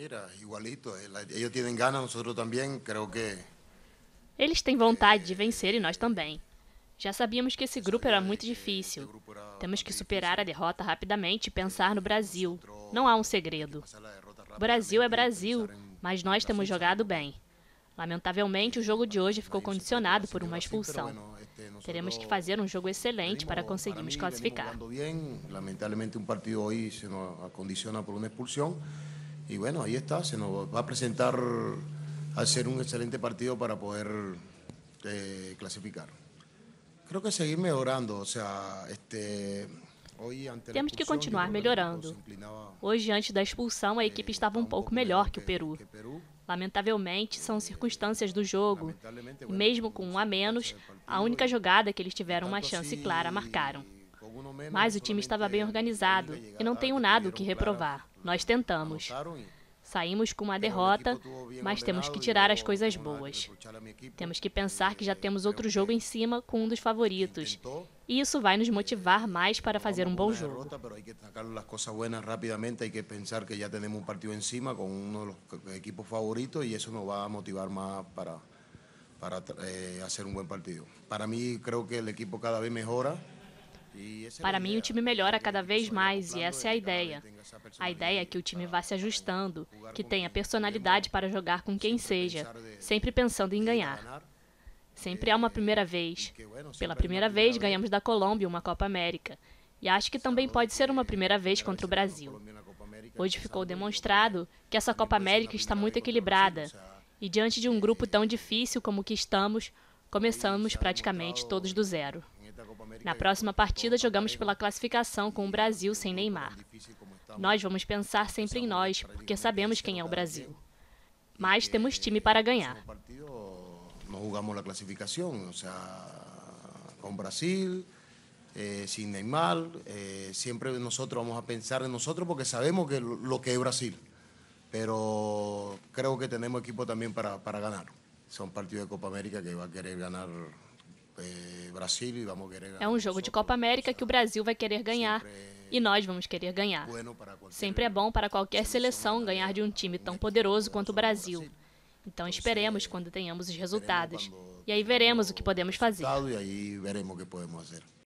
Mira, igualito. Eh, Eles têm ganas, nós também. que. Eles têm vontade de vencer e nós também. Já sabíamos que esse grupo era muito difícil. Temos que superar a derrota rapidamente e pensar no Brasil. Não há um segredo. O Brasil é Brasil, mas nós temos jogado bem. Lamentavelmente, o jogo de hoje ficou condicionado por uma expulsão. Teremos que fazer um jogo excelente para conseguirmos classificar. Lamentavelmente, um partido hoje se condiciona por uma expulsão. Y bueno, ahí está, se nos va a presentar a ser un excelente partido para poder eh, clasificar. Creo que seguir o sea, este, Temos que continuar melhorando. Hoje, antes da expulsão, a eh, equipe estava um pouco melhor que o Peru. Lamentavelmente, são circunstâncias do jogo. E mesmo com um a menos, a única jogada que eles tiveram uma chance clara marcaram. Mas o time estava bem organizado e não tenho nada o que reprovar. Nós tentamos. Saímos com uma derrota, mas temos que tirar as coisas boas. Temos que pensar que já temos outro jogo em cima com um dos favoritos. E isso vai nos motivar mais para fazer um bom jogo. Para, para eh, hacer un buen partido. Para mí creo que o equipo cada vez melhora. Para mim, o time melhora cada vez mais e essa é a ideia. A ideia é que o time vá se ajustando, que tenha personalidade para jogar com quem seja, sempre pensando em ganhar. É eh, sempre é uma primeira vez. Pela primeira vez, ganhamos da Colômbia uma Copa América. E acho que também pode ser uma primeira vez contra o Brasil. Hoje ficou demonstrado que essa Copa América está muito equilibrada. E diante de um é grupo tão difícil como o que estamos, começamos praticamente todos do zero. Na é próxima partida, jogamos pela classificação com o Brasil sem Neymar. É nós vamos pensar é sempre em nós, porque sabemos quem é o Brasil. Mas temos time para ganhar. Nós jogamos eh, eh, a classificação, ou seja, com o Brasil, sem Neymar. sempre nós vamos pensar em nós porque sabemos o que é o Brasil. Mas acho que temos equipo também para, para São Son partidos de Copa América que vai querer ganhar. Eh, é um jogo de Copa América que o Brasil vai querer ganhar e nós vamos querer ganhar. Sempre é bom para qualquer seleção ganhar de um time tão poderoso quanto o Brasil. Então esperemos eh, quando tenhamos os resultados. E aí veremos o que podemos fazer.